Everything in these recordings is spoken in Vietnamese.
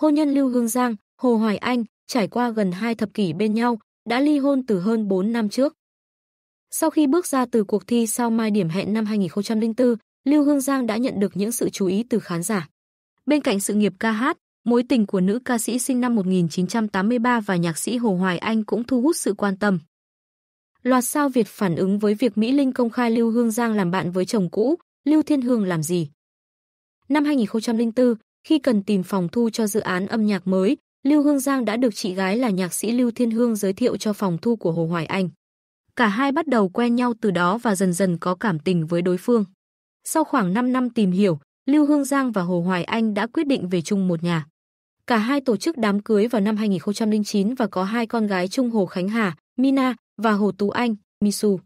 Hôn nhân Lưu Hương Giang, Hồ Hoài Anh trải qua gần hai thập kỷ bên nhau, đã ly hôn từ hơn 4 năm trước. Sau khi bước ra từ cuộc thi Sao Mai Điểm Hẹn năm 2004, Lưu Hương Giang đã nhận được những sự chú ý từ khán giả. Bên cạnh sự nghiệp ca hát, mối tình của nữ ca sĩ sinh năm 1983 và nhạc sĩ Hồ Hoài Anh cũng thu hút sự quan tâm. Loạt sao Việt phản ứng với việc Mỹ Linh công khai Lưu Hương Giang làm bạn với chồng cũ, Lưu Thiên Hương làm gì? Năm 2004, khi cần tìm phòng thu cho dự án âm nhạc mới, Lưu Hương Giang đã được chị gái là nhạc sĩ Lưu Thiên Hương giới thiệu cho phòng thu của Hồ Hoài Anh. Cả hai bắt đầu quen nhau từ đó và dần dần có cảm tình với đối phương. Sau khoảng 5 năm tìm hiểu, Lưu Hương Giang và Hồ Hoài Anh đã quyết định về chung một nhà. Cả hai tổ chức đám cưới vào năm 2009 và có hai con gái chung Hồ Khánh Hà, Mina và Hồ Tú Anh, Misu.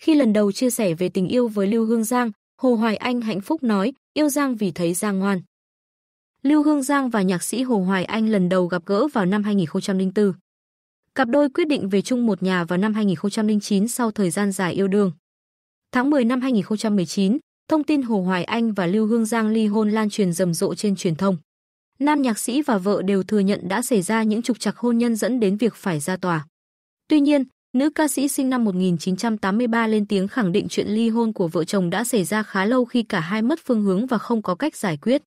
Khi lần đầu chia sẻ về tình yêu với Lưu Hương Giang, Hồ Hoài Anh hạnh phúc nói, yêu Giang vì thấy Giang ngoan. Lưu Hương Giang và nhạc sĩ Hồ Hoài Anh lần đầu gặp gỡ vào năm 2004. Cặp đôi quyết định về chung một nhà vào năm 2009 sau thời gian dài yêu đương. Tháng 10 năm 2019, thông tin Hồ Hoài Anh và Lưu Hương Giang ly hôn lan truyền rầm rộ trên truyền thông. Nam nhạc sĩ và vợ đều thừa nhận đã xảy ra những trục trặc hôn nhân dẫn đến việc phải ra tòa. Tuy nhiên, nữ ca sĩ sinh năm 1983 lên tiếng khẳng định chuyện ly hôn của vợ chồng đã xảy ra khá lâu khi cả hai mất phương hướng và không có cách giải quyết.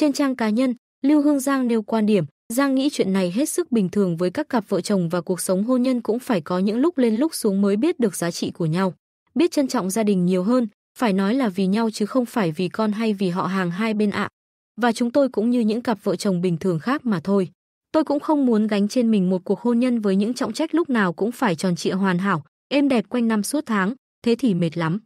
Trên trang cá nhân, Lưu Hương Giang nêu quan điểm, Giang nghĩ chuyện này hết sức bình thường với các cặp vợ chồng và cuộc sống hôn nhân cũng phải có những lúc lên lúc xuống mới biết được giá trị của nhau. Biết trân trọng gia đình nhiều hơn, phải nói là vì nhau chứ không phải vì con hay vì họ hàng hai bên ạ. Và chúng tôi cũng như những cặp vợ chồng bình thường khác mà thôi. Tôi cũng không muốn gánh trên mình một cuộc hôn nhân với những trọng trách lúc nào cũng phải tròn trịa hoàn hảo, êm đẹp quanh năm suốt tháng, thế thì mệt lắm.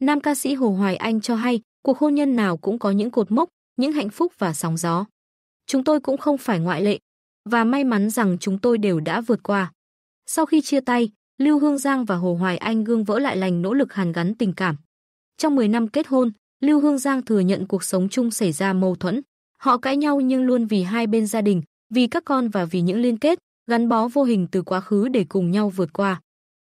Nam ca sĩ Hồ Hoài Anh cho hay, cuộc hôn nhân nào cũng có những cột mốc, những hạnh phúc và sóng gió. Chúng tôi cũng không phải ngoại lệ, và may mắn rằng chúng tôi đều đã vượt qua. Sau khi chia tay, Lưu Hương Giang và Hồ Hoài Anh gương vỡ lại lành nỗ lực hàn gắn tình cảm. Trong 10 năm kết hôn, Lưu Hương Giang thừa nhận cuộc sống chung xảy ra mâu thuẫn. Họ cãi nhau nhưng luôn vì hai bên gia đình, vì các con và vì những liên kết, gắn bó vô hình từ quá khứ để cùng nhau vượt qua.